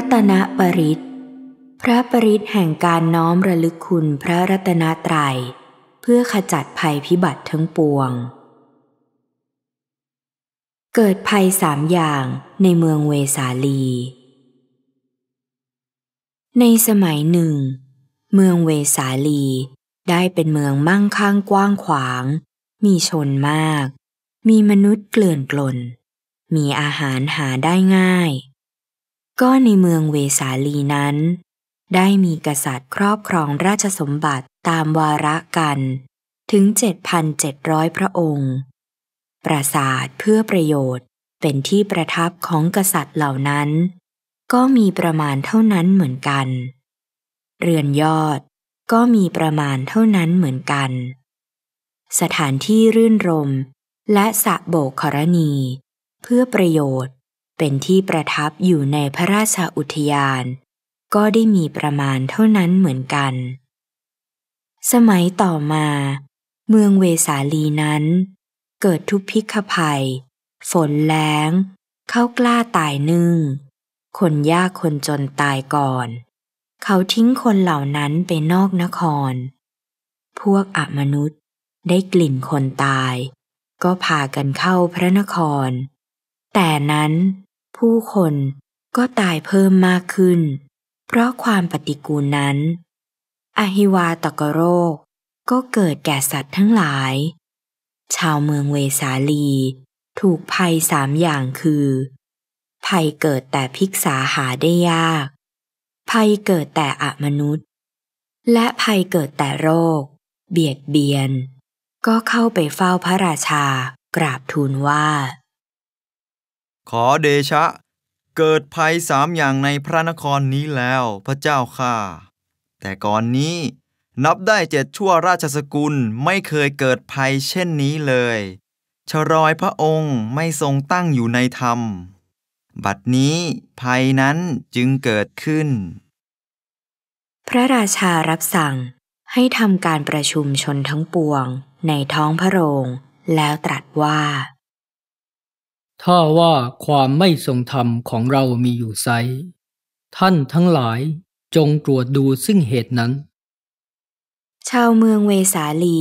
รัตนปริศพระปริศแห่งการน้อมระลึกคุณพระรัตนตรยัยเพื่อขจัดภัยพิบัติทั้งปวง เกิดภัยสามอย่างในเมืองเวสาลี ในสมัยหนึ่ง เมืองเวสาลีได้เป็นเมืองมั่งคั่งกว้างขวาง มีชนมาก มีมนุษย์เกลื่อนกลนมีอาหารหาได้ง่ายก็ในเมืองเวสาลีนั้น ได้มีกษัตริย์ครอบครองราชสมบัติตามวาระกันถึง 7,700 พระองค์ ปราสาทเพื่อประโยชน์เป็นที่ประทับของกษัตริย์เหล่านั้น ก็มีประมาณเท่านั้นเหมือนกัน เรือนยอดก็มีประมาณเท่านั้นเหมือนกัน สถานที่รื่นรมและสะโบกขรณี เพื่อประโยชน์เป็นที่ประทับอยู่ในพระราชาอุทยาน ก็ได้มีประมาณเท่านั้นเหมือนกัน สมัยต่อมา เมืองเวสาลีนั้น เกิดทุพพิฆภัย ฝนแล้งเข้ากล้าตายหนึ่งคนยากคนจนตายก่อน เขาทิ้งคนเหล่านั้นไปนอกนคร พวกอมนุษย์ได้กลิ่นคนตาย ก็พากันเข้าพระนคร แต่นั้นผู้คนก็ตายเพิ่มมากขึ้น เพราะความปฏิกูลนั้น อหิวาตกโรคก็เกิดแก่สัตว์ทั้งหลาย ชาวเมืองเวสาลีถูกภัยสามอย่างคือ ภัยเกิดแต่พิกษาหาได้ยาก ภัยเกิดแต่อมนุษย์ และภัยเกิดแต่โรค เบียดเบียน ก็เข้าไปเฝ้าพระราชากราบทูลว่าขอเดชะ เกิดภัยสามอย่างในพระนครนี้แล้ว พระเจ้าข้าแต่ก่อนนี้นับได้เจ็ดชั่วราชสกุลไม่เคยเกิดภัยเช่นนี้เลย ชรอยพระองค์ไม่ทรงตั้งอยู่ในธรรม บัดนี้ภัยนั้นจึงเกิดขึ้น พระราชารับสั่งให้ทำการประชุมชนทั้งปวงในท้องพระโรง แล้วตรัสว่าถ้าว่าความไม่ทรงธรรมของเรามีอยู่ไซท่านทั้งหลายจงตรวจดูซึ่งเหตุนั้น ชาวเมืองเวสาลี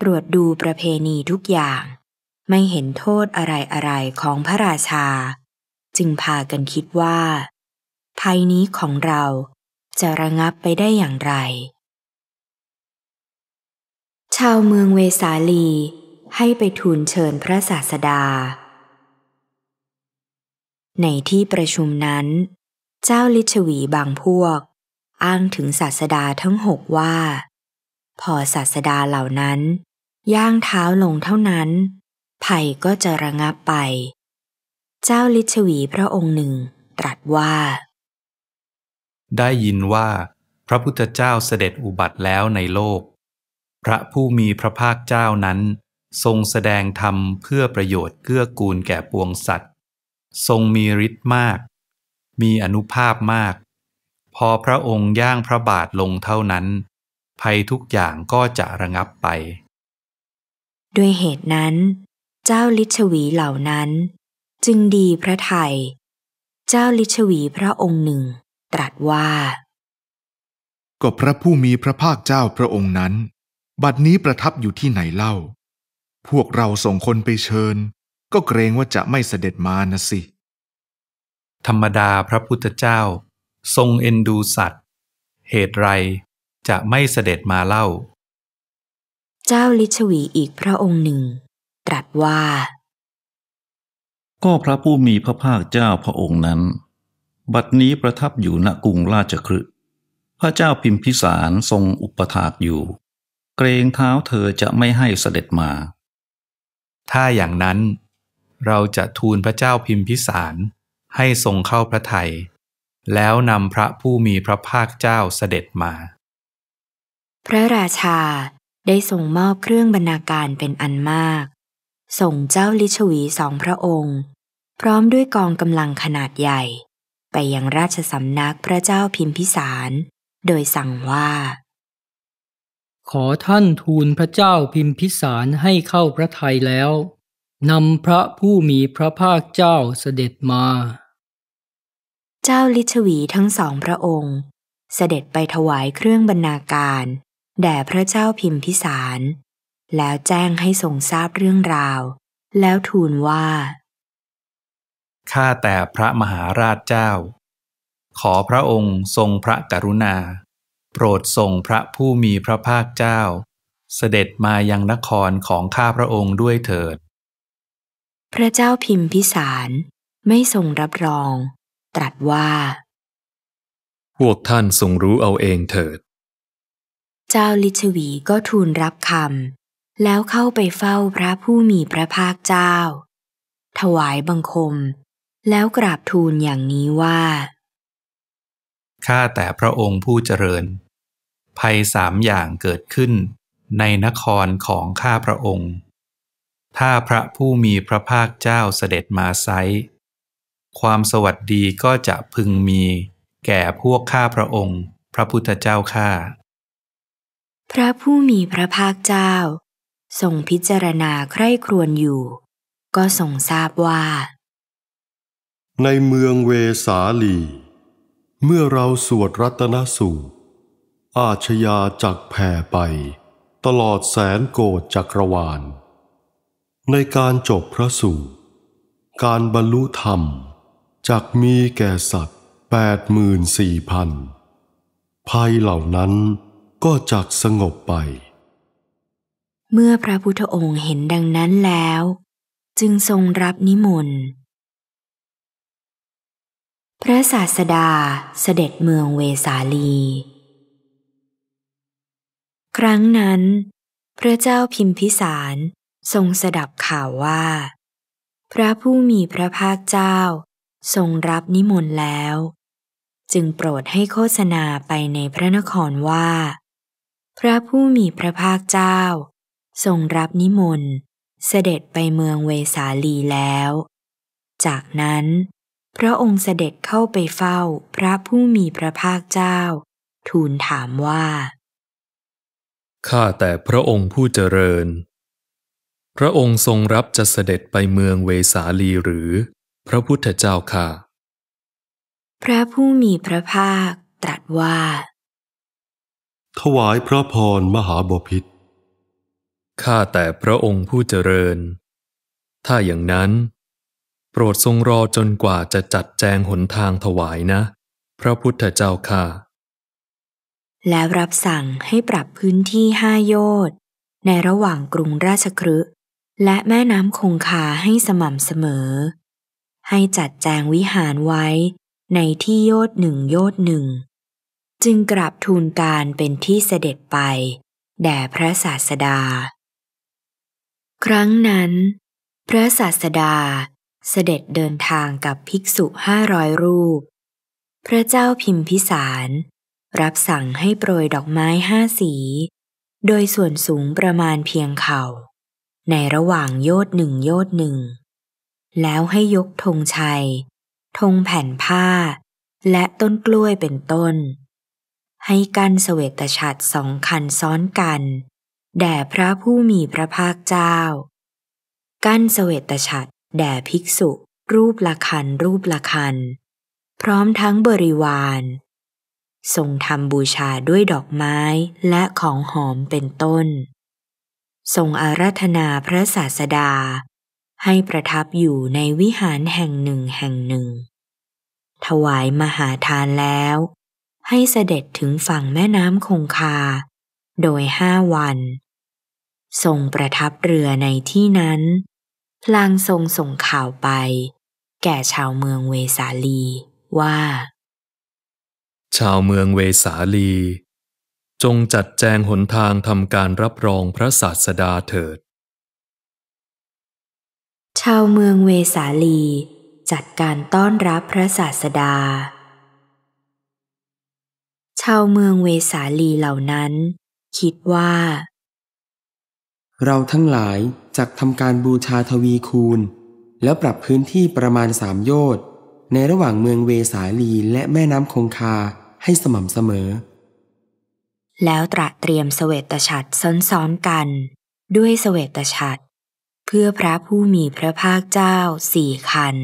ตรวจดูประเพณีทุกอย่าง ไม่เห็นโทษอะไรอะไรของพระราชา จึงพากันคิดว่าภัยนี้ของเราจะระงับไปได้อย่างไร ชาวเมืองเวสาลีให้ไปทูลเชิญพระศาสดาในที่ประชุมนั้น เจ้าลิชวีบางพวก อ้างถึงศาสดาทั้งหกว่า พอศาสดาเหล่านั้น ย่างเท้าลงเท่านั้นภัยก็จะระงับไป เจ้าลิชวีพระองค์หนึ่งตรัสว่า ได้ยินว่าพระพุทธเจ้าเสด็จอุบัติแล้วในโลก พระผู้มีพระภาคเจ้านั้นทรงแสดงธรรมเพื่อประโยชน์เกื้อกูลแก่ปวงสัตว์ทรงมีฤทธิ์มาก มีอนุภาพมาก พอพระองค์ย่างพระบาทลงเท่านั้น ภัยทุกอย่างก็จะระงับไป ด้วยเหตุนั้นเจ้าลิชวีเหล่านั้น จึงดีพระไทยเจ้าลิชวีพระองค์หนึ่งตรัสว่า ก็พระผู้มีพระภาคเจ้าพระองค์นั้น บัดนี้ประทับอยู่ที่ไหนเล่า พวกเราส่งคนไปเชิญก็เกรงว่าจะไม่เสด็จมานะสิ ธรรมดาพระพุทธเจ้า ทรงเอ็นดูสัตว์ เหตุไรจะไม่เสด็จมาเล่า เจ้าลิชวีอีกพระองค์หนึ่ง ตรัสว่า ก็พระผู้มีพระภาคเจ้าพระองค์นั้น บัดนี้ประทับอยู่ณกรุงราชครห์พระเจ้าพิมพิสารทรงอุปถากอยู่ เกรงเท้าเธอจะไม่ให้เสด็จมา ถ้าอย่างนั้นเราจะทูลพระเจ้าพิมพิสารให้ทรงเข้าพระไทยแล้วนำพระผู้มีพระภาคเจ้าเสด็จมา พระราชาได้ส่งมอบเครื่องบรรณาการเป็นอันมาก ส่งเจ้าลิชวีสองพระองค์ พร้อมด้วยกองกำลังขนาดใหญ่ ไปยังราชสำนักพระเจ้าพิมพิสารโดยสั่งว่า ขอท่านทูลพระเจ้าพิมพิสารให้เข้าพระทัยแล้วนำพระผู้มีพระภาคเจ้าเสด็จมา เจ้าลิชวีทั้งสองพระองค์ เสด็จไปถวายเครื่องบรรณาการแด่พระเจ้าพิมพิสารแล้วแจ้งให้ทรงทราบเรื่องราว แล้วทูลว่า ข้าแต่พระมหาราชเจ้า ขอพระองค์ทรงพระกรุณา โปรดทรงพระผู้มีพระภาคเจ้า เสด็จมายังนครของข้าพระองค์ด้วยเถิดพระเจ้าพิมพิสารไม่ทรงรับรอง ตรัสว่า พวกท่านทรงรู้เอาเองเถิด เจ้าลิชวีก็ทูลรับคำแล้วเข้าไปเฝ้าพระผู้มีพระภาคเจ้า ถวายบังคม แล้วกราบทูลอย่างนี้ว่า ข้าแต่พระองค์ผู้เจริญ ภัยสามอย่างเกิดขึ้นในนครของข้าพระองค์ถ้าพระผู้มีพระภาคเจ้าเสด็จมาไซ ความสวัสดีก็จะพึงมีแก่พวกข้าพระองค์ พระพุทธเจ้าข้าพระผู้มีพระภาคเจ้าทรงพิจารณาใคร่ครวญอยู่ ก็ทรงทราบว่า ในเมืองเวสาลี เมื่อเราสวดรัตนสูตรอาชญาจักแผ่ไป ตลอดแสนโกดจักรวาลในการจบพระสูตรการบรรลุธรรมจักมีแก่สัตว์แปดหมื่นสี่พันภัยเหล่านั้นก็จักสงบไป เมื่อพระพุทธองค์เห็นดังนั้นแล้ว จึงทรงรับนิมนต์พระศาสดาเสด็จเมืองเวสาลี ครั้งนั้น พระเจ้าพิมพิสารทรงสดับข่าวว่า พระผู้มีพระภาคเจ้า ทรงรับนิมนต์แล้ว จึงโปรดให้โฆษณาไปในพระนครว่า พระผู้มีพระภาคเจ้า ทรงรับนิมนต์เสด็จไปเมืองเวสาลีแล้ว จากนั้น พระองค์เสด็จเข้าไปเฝ้าพระผู้มีพระภาคเจ้า ทูลถามว่าข้าแต่พระองค์ผู้เจริญพระองค์ทรงรับจะเสด็จไปเมืองเวสาลีหรือพระพุทธเจ้าค่ะ พระผู้มีพระภาค ตรัสว่า ถวายพระพรมหาบพิษข้าแต่พระองค์ผู้เจริญ ถ้าอย่างนั้น โปรดทรงรอจนกว่าจะจัดแจงหนทางถวายนะ พระพุทธเจ้าค่ะ แล้วรับสั่งให้ปรับพื้นที่ห้าโยชน์ในระหว่างกรุงราชครืและแม่น้ำคงคาให้สม่ำเสมอ ให้จัดแจงวิหารไว้ในที่โยดหนึ่งโยดหนึ่ง จึงกราบทูลการเป็นที่เสด็จไป แด่พระศาสดา ครั้งนั้น พระศาสดาเสด็จเดินทางกับภิกษุห้าร้อยรูป พระเจ้าพิมพิสารรับสั่งให้โปรยดอกไม้ห้าสี โดยส่วนสูงประมาณเพียงเขา่าในระหว่างโยดหนึ่งโยดหนึ่งแล้วให้ยกธงชัยธงแผ่นผ้า และต้นกล้วยเป็นต้น ให้กันเสวตฉัตรสองคันซ้อนกัน แด่พระผู้มีพระภาคเจ้า กั้นเสวตฉัตรแด่ภิกษุ รูปละคันรูปละคันพร้อมทั้งบริวารทรงทำบูชาด้วยดอกไม้และของหอมเป็นต้นทรงอาราธนาพระศาสดา ให้ประทับอยู่ในวิหารแห่งหนึ่งแห่งหนึ่ง ถวายมหาทานแล้ว ให้เสด็จถึงฝั่งแม่น้ำคงคา โดยห้าวัน ทรงประทับเรือในที่นั้นพลางทรงส่งข่าวไป แก่ชาวเมืองเวสาลีว่า ชาวเมืองเวสาลีจงจัดแจงหนทางทำการรับรองพระศาสดาเถิด ชาวเมืองเวสาลี จัดการต้อนรับพระศาสดา ชาวเมืองเวสาลีเหล่านั้น คิดว่า เราทั้งหลายจักทำการบูชาทวีคูณ แล้วปรับพื้นที่ประมาณสามโยชน์ในระหว่างเมืองเวสาลีและแม่น้ำคงคาให้สม่ำเสมอแล้วตระเตรียมสเวตฉัตรซ้อนๆกันด้วยสเวตฉัตรเพื่อพระผู้มีพระภาคเจ้าสี่คัน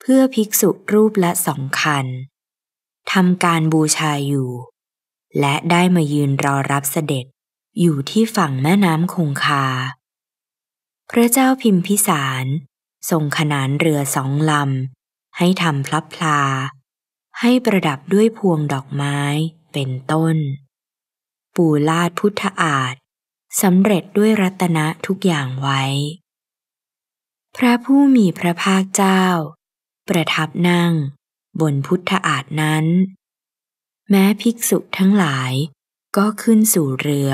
เพื่อภิกษุรูปละสองคันทำการบูชาอยู่ และได้มายืนรอรับเสด็จอยู่ที่ฝั่งแม่น้ำคงคา พระเจ้าพิมพิสารทรงขนานเรือสองลำให้ทำพลับพลา ให้ประดับด้วยพวงดอกไม้เป็นต้นปู่ลาดพุทธอาฏสำเร็จด้วยรัตนะทุกอย่างไว้ พระผู้มีพระภาคเจ้า ประทับนั่งบนพุทธอาฏนั้น แม้ภิกษุทั้งหลายก็ขึ้นสู่เรือ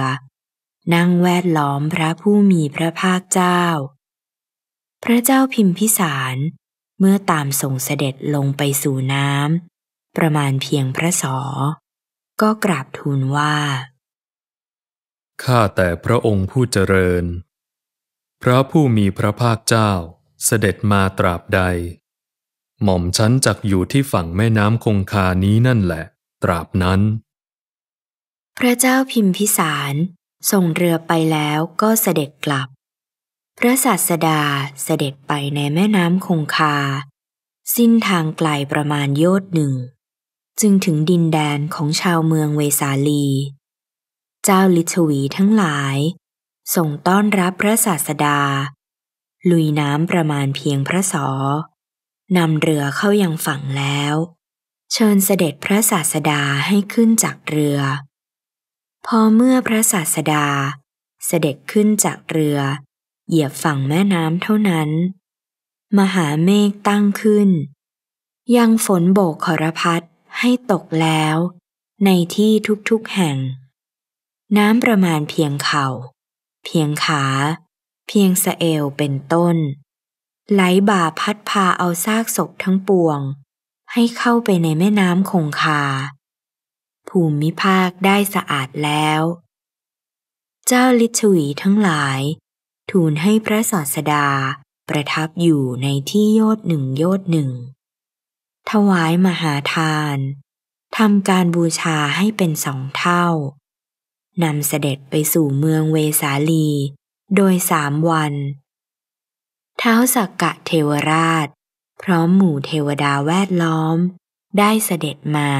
นั่งแวดล้อมพระผู้มีพระภาคเจ้า พระเจ้าพิมพิสารเมื่อตามส่งเสด็จลงไปสู่น้ำประมาณเพียงพระสอก็กราบทูลว่าข้าแต่พระองค์ผู้เจริญ พระผู้มีพระภาคเจ้าเสด็จมาตราบใด หม่อมชั้นจักอยู่ที่ฝั่งแม่น้ำคงคานี้นั่นแหละ ตราบนั้น พระเจ้าพิมพิสารส่งเรือไปแล้วก็เสด็จกลับ พระศาสดาเสด็จไปในแม่น้ำคงคา สิ้นทางไกลประมาณโยชน์หนึ่ง จึงถึงดินแดนของชาวเมืองเวสาลีเจ้าลิชวีทั้งหลาย ส่งต้อนรับพระศาสดา ลุยน้ำประมาณเพียงพระสอนำเรือเข้ายังฝั่งแล้ว เชิญเสด็จพระศาสดาให้ขึ้นจากเรือ พอเมื่อพระศาสดาเสด็จขึ้นจากเรือ เหยียบฝั่งแม่น้ำเท่านั้น มหาเมฆตั้งขึ้น ยังฝนโบกขรพัดให้ตกแล้วในที่ทุกๆแห่งน้ำประมาณเพียงเขา่า เพียงขา เพียงสะเอวเป็นต้น ไหลบ่าพัดพาเอาซากศพทั้งปวง ให้เข้าไปในแม่น้ำคงคา ภูมิภาคได้สะอาดแล้ว เจ้าลิชวีทั้งหลายทูลให้พระสัสดาประทับอยู่ในที่โยดหนึ่งโยดหนึ่งถวายมหาทานทำการบูชาให้เป็นสองเท่านำเสด็จไปสู่เมืองเวสาลี โดยสามวัน เท้าสักกะเทวราช พร้อมหมู่เทวดาแวดล้อม ได้เสด็จมา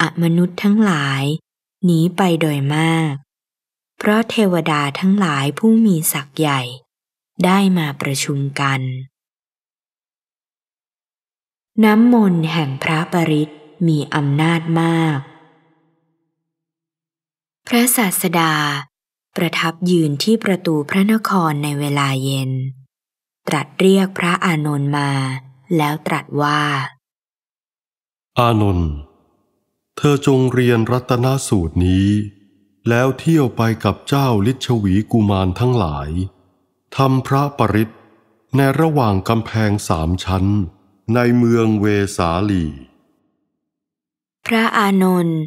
อมนุษย์ทั้งหลายหนีไปโดยมาก เพราะเทวดาทั้งหลายผู้มีศักย์ใหญ่ได้มาประชุมกัน น้ำมนต์แห่งพระปริตมีอำนาจมากพระศาสดา ประทับยืนที่ประตูพระนครในเวลาเย็น ตรัสเรียกพระอานนท์มาแล้วตรัสว่า อานนท์เธอจงเรียนรัตนสูตรนี้แล้วเที่ยวไปกับเจ้าลิชวีกุมารทั้งหลายทำพระปริศในระหว่างกำแพงสามชั้นในเมืองเวสาลี พระอานนท์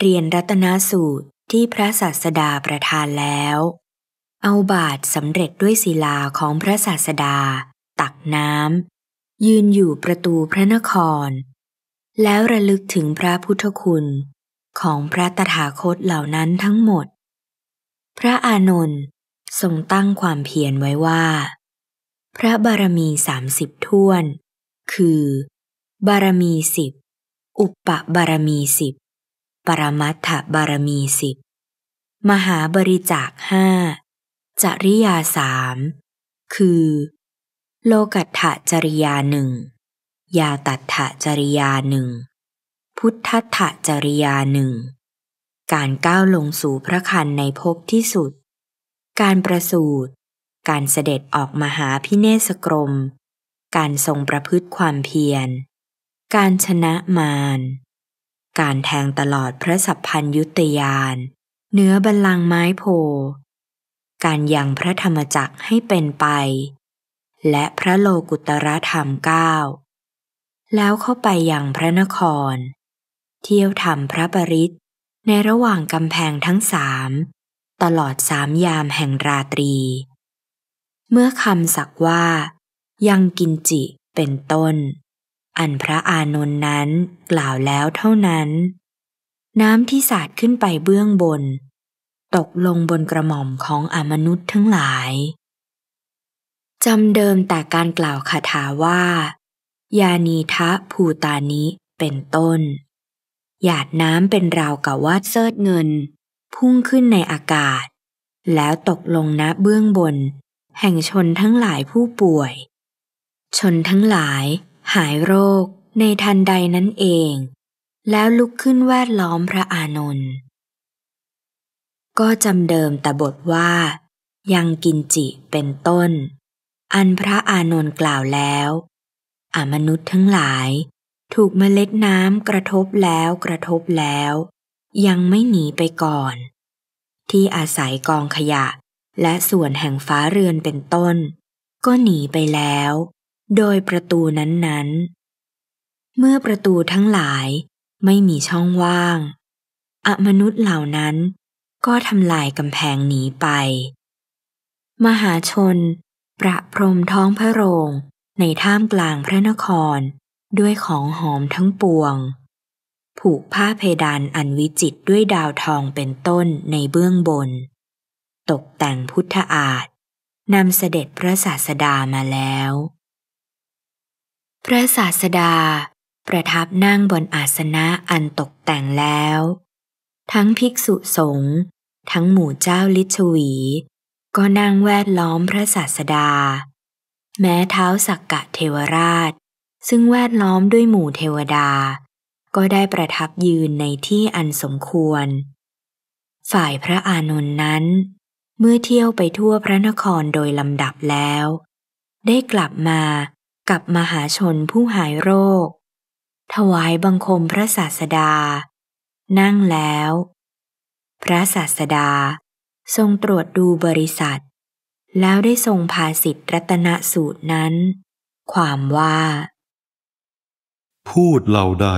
เรียนรัตนสูตรที่พระศาสดาประทานแล้ว เอาบาทสำเร็จด้วยศิลาของพระศาสดาตักน้ำยืนอยู่ประตูพระนคร แล้วระลึกถึงพระพุทธคุณของพระตถาคตเหล่านั้นทั้งหมด พระอานนท์ทรงตั้งความเพียรไว้ว่า พระบารมีสามสิบท่วน คือ บารมีสิบอุปปบารมีสิบปรมัตถบารมีสิบมหาบริจาคห้าจริยาสามคือ โลกัตถจริยาหนึ่งยาตัตถจริยาหนึ่งพุทธัตถจริยาหนึ่งการก้าวลงสู่พระคันในภพที่สุด การประสูติการเสด็จออกมาหาพิเนสกรม การทรงประพฤติความเพียร การชนะมารการแทงตลอดพระสัพพัญยุตยาน เนื้อบัลลังไม้โพ การยังพระธรรมจักรให้เป็นไป และพระโลกุตรธรรมก้า แล้วเข้าไปยังพระนคร เที่ยวทำพระบริตในระหว่างกำแพงทั้งสามตลอดสามยามแห่งราตรี เมื่อคำสักว่ายังกินจิเป็นต้นอันพระอานนท์นั้นกล่าวแล้วเท่านั้น น้ำที่สาดขึ้นไปเบื้องบน ตกลงบนกระหม่อมของอมนุษย์ทั้งหลายจำเดิมแต่การกล่าวคาถาว่า ยานีทะภูตานิเป็นต้นหยาดน้ำเป็นราวกับว่าเซิดเงิน พุ่งขึ้นในอากาศ แล้วตกลงณเบื้องบน แห่งชนทั้งหลายผู้ป่วย ชนทั้งหลายหายโรคในทันใดนั้นเอง แล้วลุกขึ้นแวดล้อมพระอานนท์ก็จำเดิมแต่บทว่า ยังกินจิเป็นต้น อันพระอานนท์กล่าวแล้ว อมนุษย์ทั้งหลาย ถูกเมล็ดน้ำกระทบแล้วกระทบแล้ว ยังไม่หนีไปก่อน ที่อาศัยกองขยะและส่วนแห่งฟ้าเรือนเป็นต้น ก็หนีไปแล้วโดยประตูนั้นๆ เมื่อประตูทั้งหลายไม่มีช่องว่าง อมนุษย์เหล่านั้นก็ทำลายกำแพงหนีไป มหาชนประพรมท้องพระโรง ในท่ามกลางพระนครด้วยของหอมทั้งปวง ผูกผ้าเพดานอันวิจิตด้วยดาวทองเป็นต้นในเบื้องบน ตกแต่งพุทธอาฏนำเสด็จพระศาสดามาแล้วพระศาสดาประทับนั่งบนอาสนะอันตกแต่งแล้ว ทั้งภิกษุสงฆ์ทั้งหมู่เจ้าลิชวี ก็นั่งแวดล้อมพระศาสดา แม้เท้าสักกะเทวราช ซึ่งแวดล้อมด้วยหมู่เทวดา ก็ได้ประทับยืนในที่อันสมควร ฝ่ายพระอานนท์นั้น เมื่อเที่ยวไปทั่วพระนครโดยลำดับแล้ว ได้กลับมากับมหาชนผู้หายโรค ถวายบังคมพระศาสดา นั่งแล้ว พระศาสดาทรงตรวจดูบริษัท แล้วได้ทรงพาสิทธรัตนสูตรนั้น ความว่า พูดเหล่าใด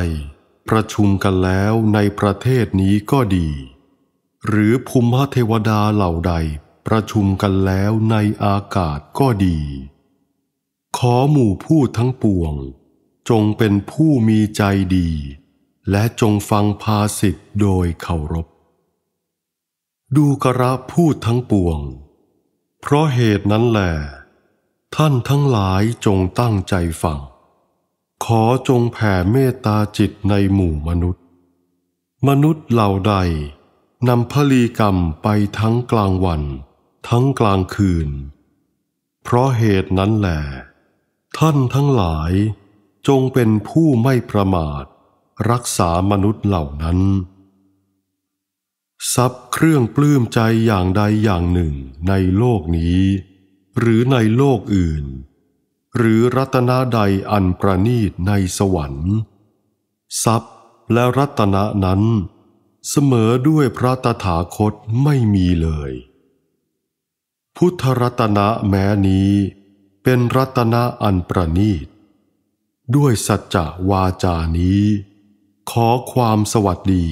ประชุมกันแล้วในประเทศนี้ก็ดี หรือภูมิเทวดาเหล่าใดประชุมกันแล้วในอากาศก็ดีขอหมู่ผู้ทั้งปวง จงเป็นผู้มีใจดี และจงฟังภาสิทธ์โดยเคารพดูกระพูดทั้งปวง เพราะเหตุนั้นแหละท่านทั้งหลายจงตั้งใจฟัง ขอจงแผ่เมตตาจิตในหมู่มนุษย์ มนุษย์เหล่าใด นำพลีกรรมไปทั้งกลางวัน ทั้งกลางคืน เพราะเหตุนั้นแหละท่านทั้งหลายจงเป็นผู้ไม่ประมาทรักษามนุษย์เหล่านั้นทรัพย์เครื่องปลื้มใจอย่างใดอย่างหนึ่งในโลกนี้ หรือในโลกอื่น หรือรัตนาใดอันประนีตในสวรรค์ทรัพย์และรัตนานั้นเสมอด้วยพระตถาคตไม่มีเลย พุทธรัตนะแม้นี้เป็นรัตนะอันประณีต ด้วยสัจจะวาจานี้ ขอความสวัสดี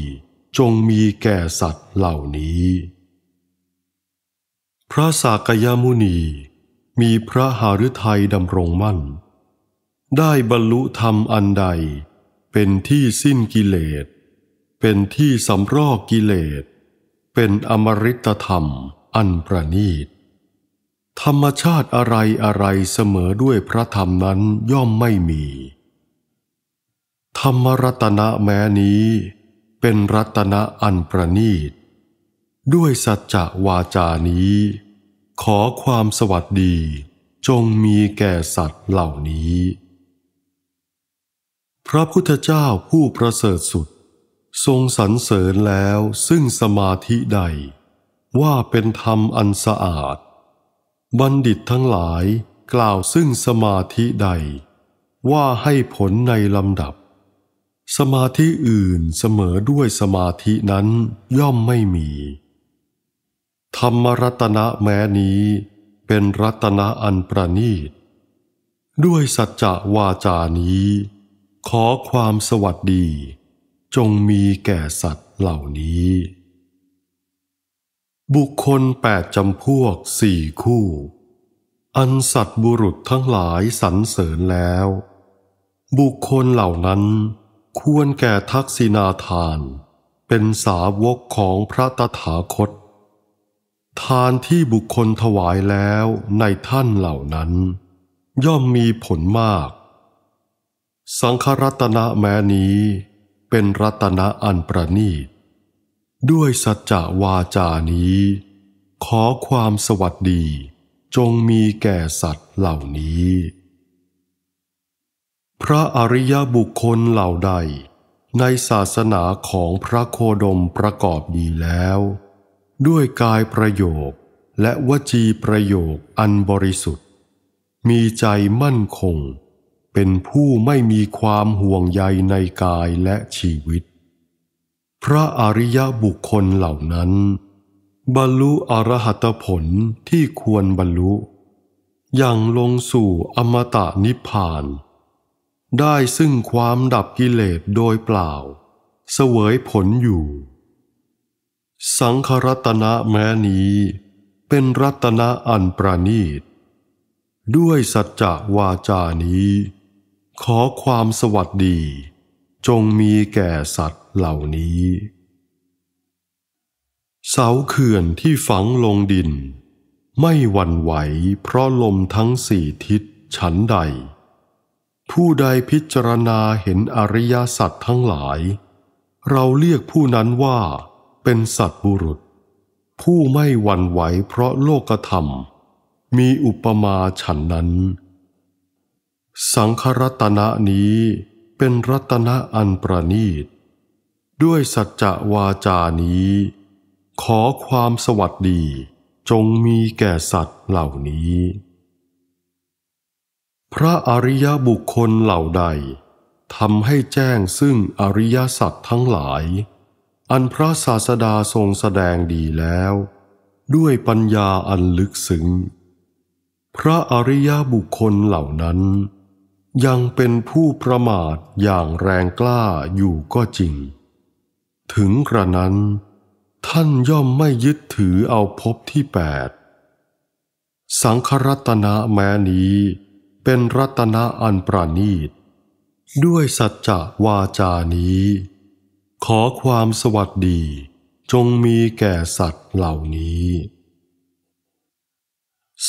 จงมีแก่สัตว์เหล่านี้ พระสากยมุนี มีพระหฤทัยดำรงมั่น ได้บรรลุธรรมอันใดเป็นที่สิ้นกิเลสเป็นที่สำรอกกิเลสเป็นอมริตธรรมอันประณีตธรรมชาติอะไรอะไรเสมอด้วยพระธรรมนั้นย่อมไม่มี ธรรมรัตนะแม้นี้ เป็นรัตนะอันประณีต ด้วยสัจจะวาจานี้ ขอความสวัสดีจงมีแก่สัตว์เหล่านี้ พระพุทธเจ้าผู้ประเสริฐสุด ทรงสรรเสริญแล้วซึ่งสมาธิใด ว่าเป็นธรรมอันสะอาดบัณฑิตทั้งหลายกล่าวซึ่งสมาธิใดว่าให้ผลในลำดับ สมาธิอื่นเสมอด้วยสมาธินั้นย่อมไม่มี ธรรมรัตนะแม้นี้เป็นรัตนะอันประณีต ด้วยสัจจะวาจานี้ขอความสวัสดีจงมีแก่สัตว์เหล่านี้บุคคลแปดจำพวกสี่คู่ อันสัตบุรุษทั้งหลายสรรเสริญแล้ว บุคคลเหล่านั้น ควรแก่ทักษิณาทาน เป็นสาวกของพระตถาคต ทานที่บุคคลถวายแล้วในท่านเหล่านั้น ย่อมมีผลมาก สังครัตนะแม้นี้ เป็นรัตนะอันประณีตด้วยสัจจะวาจานี้ ขอความสวัสดี จงมีแก่สัตว์เหล่านี้ พระอริยบุคคลเหล่าใด ในศาสนาของพระโคดมประกอบดีแล้ว ด้วยกายประโยคและวจีประโยคอันบริสุทธิ์ มีใจมั่นคง เป็นผู้ไม่มีความห่วงใยในกายและชีวิตพระอริยบุคคลเหล่านั้น บรรลุอรหัตผลที่ควรบรรลุ อย่างลงสู่อมตะนิพพาน ได้ซึ่งความดับกิเลสโดยเปล่า เสวยผลอยู่ สังครัตนะแม้นี้เป็นรัตนะอันประณีต ด้วยสัจจวาจานี้ ขอความสวัสดีจงมีแก่สัตว์เหล่านี้ เสาเขื่อนที่ฝังลงดิน ไม่หวั่นไหวเพราะลมทั้งสี่ทิศฉันใด ผู้ใดพิจารณาเห็นอริยสัตว์ทั้งหลาย เราเรียกผู้นั้นว่า เป็นสัตบุรุษ ผู้ไม่หวั่นไหวเพราะโลกธรรม มีอุปมาฉันนั้น สังครตนะนี้เป็นรัตนะอันประณีตด้วยสัจจะวาจานี้ ขอความสวัสดีจงมีแก่สัตว์เหล่านี้ พระอริยบุคคลเหล่าใดทำให้แจ้งซึ่งอริยสัตว์ทั้งหลาย อันพระศาสดาทรงแสดงดีแล้ว ด้วยปัญญาอันลึกซึ้งพระอริยบุคคลเหล่านั้นยังเป็นผู้ประมาทอย่างแรงกล้าอยู่ก็จริง ถึงกระนั้น ท่านย่อมไม่ยึดถือเอาภพที่แปด สังครัตนะแม้นี้เป็นรัตนะอันประณีต ด้วยสัจจะวาจานี้ ขอความสวัสดีจงมีแก่สัตว์เหล่านี้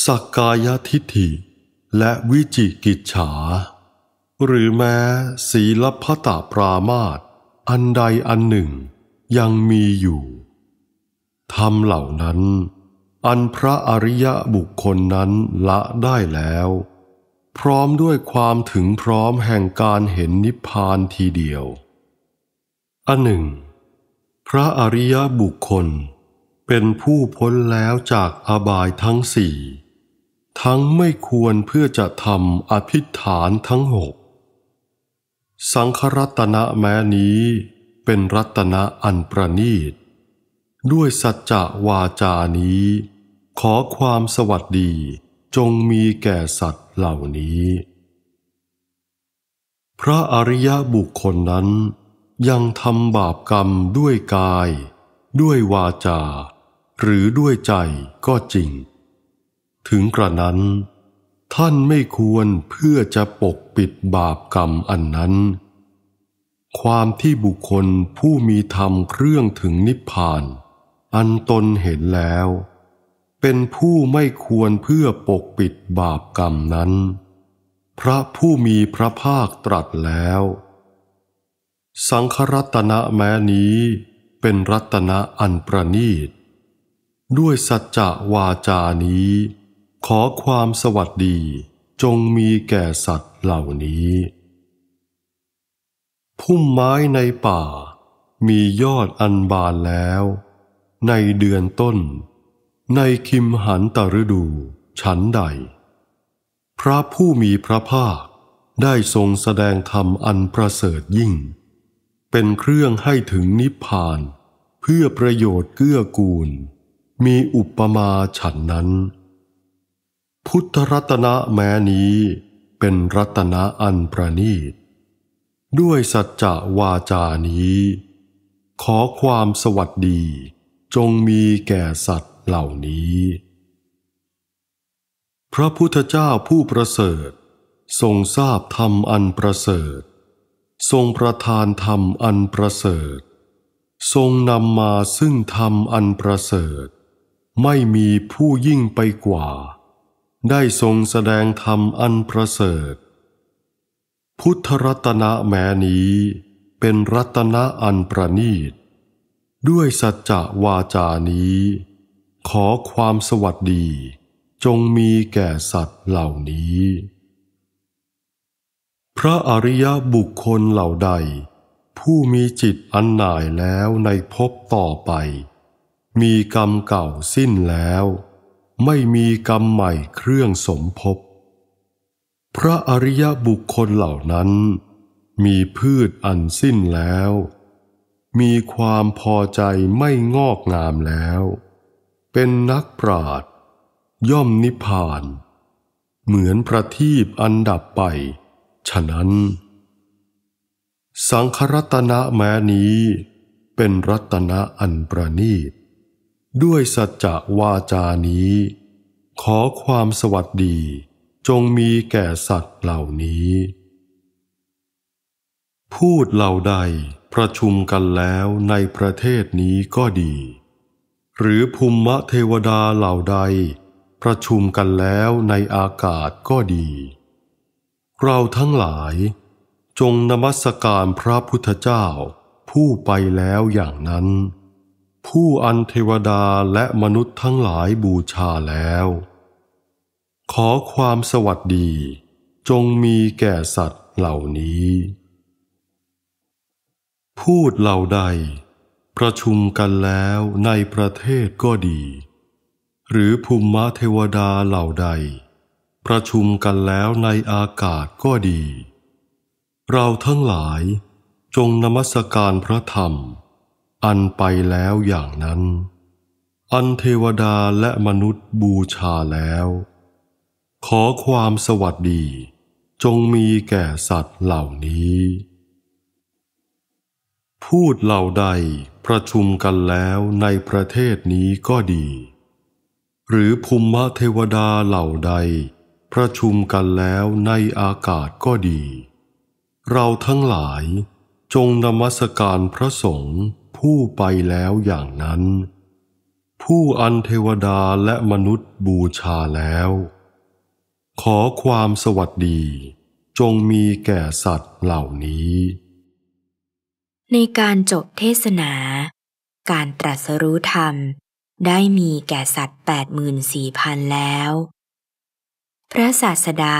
สักกายทิฏฐิและวิจิกิจฉาหรือแม้ศีลพตาปรามาตอันใดอันหนึ่งยังมีอยู่ทำเหล่านั้น อันพระอริยบุคคลนั้นละได้แล้ว พร้อมด้วยความถึงพร้อมแห่งการเห็นนิพพานทีเดียว อันหนึ่ง พระอริยบุคคล เป็นผู้พ้นแล้วจากอบายทั้งสี่ทั้งไม่ควรเพื่อจะทำอภิฐานทั้งหกสังครัตนะแม้นี้เป็นรัตนะอันประณีตด้วยสัจจะวาจานี้ขอความสวัสดีจงมีแก่สัตว์เหล่านี้ พระอริยบุคคลนั้นยังทำบาปกรรมด้วยกายด้วยวาจาหรือด้วยใจก็จริงถึงกระนั้นท่านไม่ควรเพื่อจะปกปิดบาปกรรมอันนั้น ความที่บุคคลผู้มีธรรมเครื่องถึงนิพพาน อันตนเห็นแล้ว เป็นผู้ไม่ควรเพื่อปกปิดบาปกรรมนั้น พระผู้มีพระภาคตรัสแล้ว สังครัตนะแม้นี้เป็นรัตนะอันประนีต ด้วยสัจจะวาจานี้ขอความสวัสดีจงมีแก่สัตว์เหล่านี้ พุ่มไม้ในป่ามียอดอันบานแล้ว ในเดือนต้น ในคิมหันตฤดูฉันใด พระผู้มีพระภาคได้ทรงแสดงธรรมอันประเสริฐยิ่ง เป็นเครื่องให้ถึงนิพพาน เพื่อประโยชน์เกื้อกูล มีอุปมาฉันนั้นพุทธรัตนะแม้นี้เป็นรัตนะอันประณีต ด้วยสัจจะวาจานี้ ขอความสวัสดีจงมีแก่สัตว์เหล่านี้พระพุทธเจ้าผู้ประเสริฐ ทรงทราบธรรมอันประเสริฐ ทรงประทานธรรมอันประเสริฐ ทรงนำมาซึ่งธรรมอันประเสริฐ ไม่มีผู้ยิ่งไปกว่าได้ทรงแสดงธรรมอันประเสริฐ พุทธรัตนะแม้นี้เป็นรัตนะอันประณีต ด้วยสัจจะวาจานี้ ขอความสวัสดี จงมีแก่สัตว์เหล่านี้ พระอริยบุคคลเหล่าใด ผู้มีจิตอันหน่ายแล้วในภพต่อไป มีกรรมเก่าสิ้นแล้วไม่มีกรรมใหม่เครื่องสมภพ พระอริยบุคคลเหล่านั้น มีพืชอันสิ้นแล้ว มีความพอใจไม่งอกงามแล้ว เป็นนักปราดย่อมนิพพาน เหมือนประทีปอันดับไป ฉะนั้น สังครัตนะแม้นี้ เป็นรัตนะอันประณีตด้วยสัจจะวาจานี้ ขอความสวัสดี จงมีแก่สัตว์เหล่านี้ พูดเหล่าใดประชุมกันแล้วในประเทศนี้ก็ดี หรือภูมิเทวดาเหล่าใด ประชุมกันแล้วในอากาศก็ดี เราทั้งหลาย จงนมัสการพระพุทธเจ้าผู้ไปแล้วอย่างนั้นผู้อันเทวดาและมนุษย์ทั้งหลายบูชาแล้ว ขอความสวัสดีจงมีแก่สัตว์เหล่านี้ พูดเหล่าใด ประชุมกันแล้วในประเทศก็ดี หรือภูมิเทวดาเหล่าใด ประชุมกันแล้วในอากาศก็ดี เราทั้งหลายจงนมัสการพระธรรมอันไปแล้วอย่างนั้น อันเทวดาและมนุษย์บูชาแล้ว ขอความสวัสดี จงมีแก่สัตว์เหล่านี้ พูดเหล่าใดประชุมกันแล้วในประเทศนี้ก็ดี หรือภูมิเทวดาเหล่าใด ประชุมกันแล้วในอากาศก็ดี เราทั้งหลายจงนมัสการพระสงฆ์ผู้ไปแล้วอย่างนั้น ผู้อันเทวดาและมนุษย์บูชาแล้ว ขอความสวัสดีจงมีแก่สัตว์เหล่านี้ ในการจบเทศนา การตรัสรู้ธรรม ได้มีแก่สัตว์แปดมืนสี่พันแล้ว พระศาสดา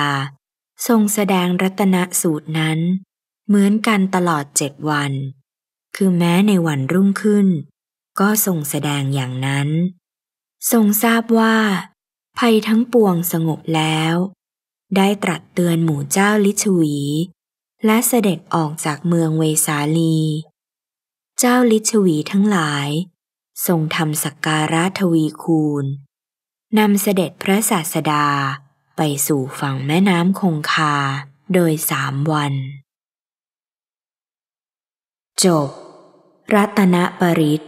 ทรงแสดงรัตนสูตรนั้น เหมือนกันตลอดเจ็ดวันคือแม้ในวันรุ่งขึ้น ก็ทรงแสดงอย่างนั้น ทรงทราบว่า ภัยทั้งปวงสงบแล้ว ได้ตรัสเตือนหมู่เจ้าลิชวี และเสด็จออกจากเมืองเวสาลี เจ้าลิชวีทั้งหลาย ทรงทำสักการะทวีคูณ นำเสด็จพระศาสดาไปสู่ฝั่งแม่น้ำคงคาโดยสามวันจบรัตนปริศ